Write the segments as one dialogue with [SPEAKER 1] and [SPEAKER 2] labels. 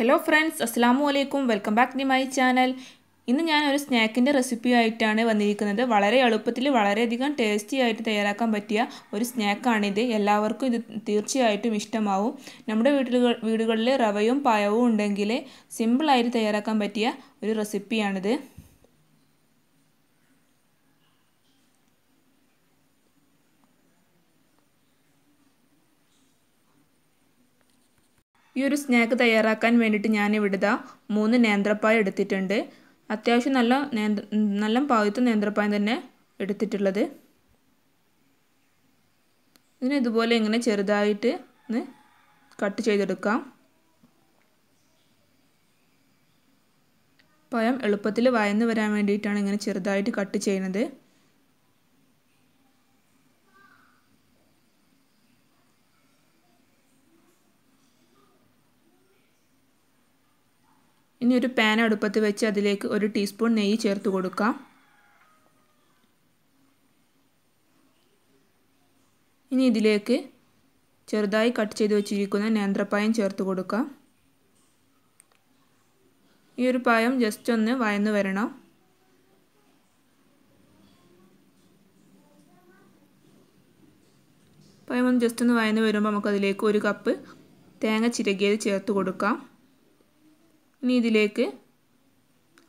[SPEAKER 1] hello friends അസ്സാം വലൈക്കും welcome back to my channel ഇന്ന് ഞാൻ ഒരു സ്നാക്കിൻ്റെ റെസിപ്പി ആയിട്ടാണ് വന്നിരിക്കുന്നത് വളരെ എളുപ്പത്തിൽ വളരെയധികം ടേസ്റ്റി ആയിട്ട് തയ്യാറാക്കാൻ പറ്റിയ ഒരു സ്നാക്കാണിത് എല്ലാവർക്കും ഇത് തീർച്ചയായിട്ടും ഇഷ്ടമാവും നമ്മുടെ വീട്ടിലുകൾ വീടുകളിൽ റവയും പായവും ഉണ്ടെങ്കിൽ സിമ്പിളായിട്ട് തയ്യാറാക്കാൻ പറ്റിയ ഒരു റെസിപ്പിയാണിത് ഈ ഒരു സ്നാക്ക് തയ്യാറാക്കാൻ വേണ്ടിയിട്ട് ഞാൻ ഇതാ മൂന്ന് നേന്ത്രപ്പായ എടുത്തിട്ടുണ്ട് അത്യാവശ്യം നല്ല നല്ല പാകത്തെ നേന്ത്രപ്പായം തന്നെ എടുത്തിട്ടുള്ളത് ഇതിനെ ഇതുപോലെ ഇങ്ങനെ ചെറുതായിട്ട് ഒന്ന് കട്ട് ചെയ്തെടുക്കാം പഴം എളുപ്പത്തിൽ വയന്ന് വരാൻ വേണ്ടിയിട്ടാണ് ഇങ്ങനെ ചെറുതായിട്ട് കട്ട് ചെയ്യുന്നത് ഇനി ഒരു പാൻ അടുപ്പത്ത് വെച്ച് അതിലേക്ക് ഒരു ടീസ്പൂൺ നെയ്യ് ചേർത്ത് കൊടുക്കാം ഇനി ഇതിലേക്ക് ചെറുതായി കട്ട് ചെയ്ത് വെച്ചിരിക്കുന്ന നേന്ത്രപ്പായം ചേർത്ത് കൊടുക്കാം ഈ ഒരു പായം ജസ്റ്റ് ഒന്ന് വയന്ന് വരണം പായം ഒന്ന് ജസ്റ്റ് ഒന്ന് വയന്ന് വരുമ്പോൾ നമുക്കതിലേക്ക് ഒരു കപ്പ് തേങ്ങ ചിരകിയത് ചേർത്ത് കൊടുക്കാം ഇനി ഇതിലേക്ക്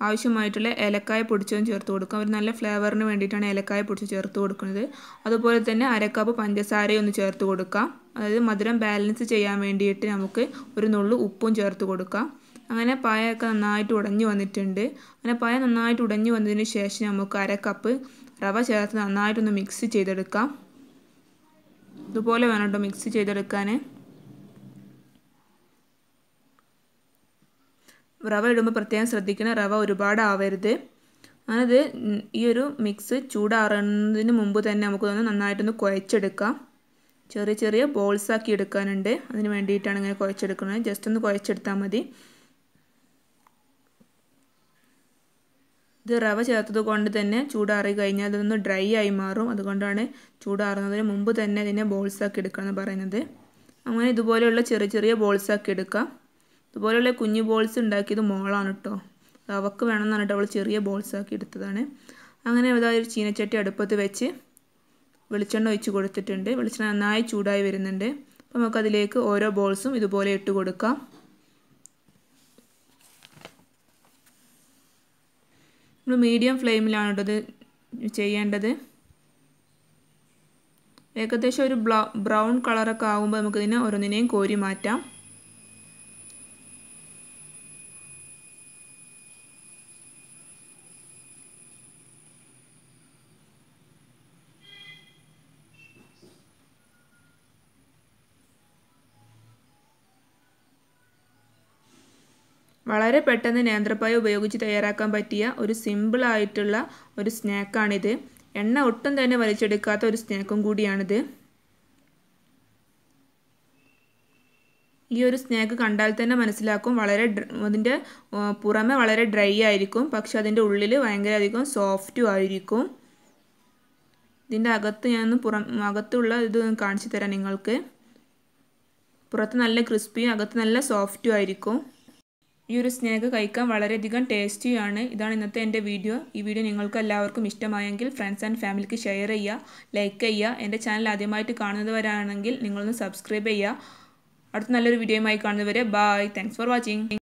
[SPEAKER 1] ആവശ്യമായിട്ടുള്ള ഏലക്കായ പൊടിച്ചതും ചേർത്ത് കൊടുക്കും ഒരു നല്ല ഫ്ലേവറിന് വേണ്ടിയിട്ടാണ് ഏലക്കായ പൊടിച്ച് ചേർത്ത് കൊടുക്കുന്നത് അതുപോലെ തന്നെ അരക്കപ്പ് പഞ്ചസാരയും ഒന്ന് ചേർത്ത് കൊടുക്കാം അതായത് മധുരം ബാലൻസ് ചെയ്യാൻ വേണ്ടിയിട്ട് നമുക്ക് ഒരു നുള്ളു ഉപ്പും ചേർത്ത് കൊടുക്കാം അങ്ങനെ പായൊക്കെ നന്നായിട്ട് ഉടഞ്ഞു വന്നിട്ടുണ്ട് അങ്ങനെ പായ നന്നായിട്ട് ഉടഞ്ഞു വന്നതിന് ശേഷം നമുക്ക് അരക്കപ്പ് റവ ചേർത്ത് നന്നായിട്ടൊന്ന് മിക്സ് ചെയ്തെടുക്കാം ഇതുപോലെ വേണം കേട്ടോ മിക്സ് ചെയ്തെടുക്കാൻ റവ ഇടുമ്പോൾ പ്രത്യേകം ശ്രദ്ധിക്കണം റവ ഒരുപാട് ആവരുത് അത് ഈ ഒരു മിക്സ് ചൂടാറുന്നതിന് മുമ്പ് തന്നെ നമുക്കൊന്ന് നന്നായിട്ടൊന്ന് കുഴച്ചെടുക്കാം ചെറിയ ചെറിയ ബോൾസ് ആക്കി എടുക്കാനുണ്ട് അതിന് വേണ്ടിയിട്ടാണ് ഇങ്ങനെ കുഴച്ചെടുക്കുന്നത് ജസ്റ്റ് ഒന്ന് കുഴച്ചെടുത്താൽ മതി ഇത് റവ ചേർത്തത് കൊണ്ട് തന്നെ ചൂടാറി കഴിഞ്ഞാൽ അതൊന്ന് ഡ്രൈ ആയി മാറും അതുകൊണ്ടാണ് ചൂടാറുന്നതിന് മുമ്പ് തന്നെ ഇതിനെ ബോൾസ് ആക്കി എടുക്കുക എന്ന് പറയുന്നത് അങ്ങനെ ഇതുപോലെയുള്ള ചെറിയ ചെറിയ ബോൾസ് ആക്കി എടുക്കാം ഇതുപോലെയുള്ള കുഞ്ഞു ബോൾസ് ഉണ്ടാക്കിയത് മോളാണ് കേട്ടോ അവക്ക് വേണമെന്നാണ് പറഞ്ഞിട്ട് അവൾ ചെറിയ ബോൾസ് ആക്കി എടുത്തതാണ് അങ്ങനെ ഒരു ചീനച്ചട്ടി അടുപ്പത്ത് വെച്ച് വെളിച്ചെണ്ണ ഒഴിച്ച് കൊടുത്തിട്ടുണ്ട് വെളിച്ചെണ്ണ നന്നായി ചൂടായി വരുന്നുണ്ട് അപ്പോൾ നമുക്കതിലേക്ക് ഓരോ ബോൾസും ഇതുപോലെ ഇട്ട് കൊടുക്കാം നമ്മൾ മീഡിയം ഫ്ലെയിമിലാണ് ഇത് ചെയ്യേണ്ടത് ഏകദേശം ഒരു ബ്രൗൺ കളറൊക്കെ ആകുമ്പോൾ നമുക്കിതിനെ ഓരോന്നിനെയും കോരി മാറ്റാം വളരെ പെട്ടെന്ന് നേന്ത്രപ്പായ ഉപയോഗിച്ച് തയ്യാറാക്കാൻ പറ്റിയ ഒരു സിമ്പിളായിട്ടുള്ള ഒരു സ്നാക്കാണിത് എണ്ണ ഒട്ടും തന്നെ വലിച്ചെടുക്കാത്ത ഒരു സ്നാക്കും കൂടിയാണിത് ഈ ഒരു സ്നാക്ക് കണ്ടാൽ തന്നെ മനസ്സിലാക്കും വളരെ അതിൻ്റെ പുറമെ വളരെ ഡ്രൈ ആയിരിക്കും പക്ഷെ അതിൻ്റെ ഉള്ളിൽ അധികം സോഫ്റ്റും ആയിരിക്കും ഇതിൻ്റെ അകത്ത് ഞാൻ പുറം അകത്തുള്ള ഇത് കാണിച്ചു തരാം നിങ്ങൾക്ക് പുറത്ത് നല്ല ക്രിസ്പിയും അകത്ത് നല്ല സോഫ്റ്റും ആയിരിക്കും ഈ ഒരു സ്നാക്ക് കഴിക്കാൻ വളരെയധികം ടേസ്റ്റിയാണ് ഇതാണ് ഇന്നത്തെ എൻ്റെ വീഡിയോ ഈ വീഡിയോ നിങ്ങൾക്ക് എല്ലാവർക്കും ഇഷ്ടമായെങ്കിൽ ഫ്രണ്ട്സ് ആൻഡ് ഫാമിലിക്ക് ഷെയർ ചെയ്യുക ലൈക്ക് ചെയ്യുക എൻ്റെ ചാനൽ ആദ്യമായിട്ട് കാണുന്നവരാണെങ്കിൽ നിങ്ങളൊന്ന് സബ്സ്ക്രൈബ് ചെയ്യുക അടുത്ത നല്ലൊരു വീഡിയോയുമായി കാണുന്നവരെ ബായ് താങ്ക്സ് ഫോർ വാച്ചിങ്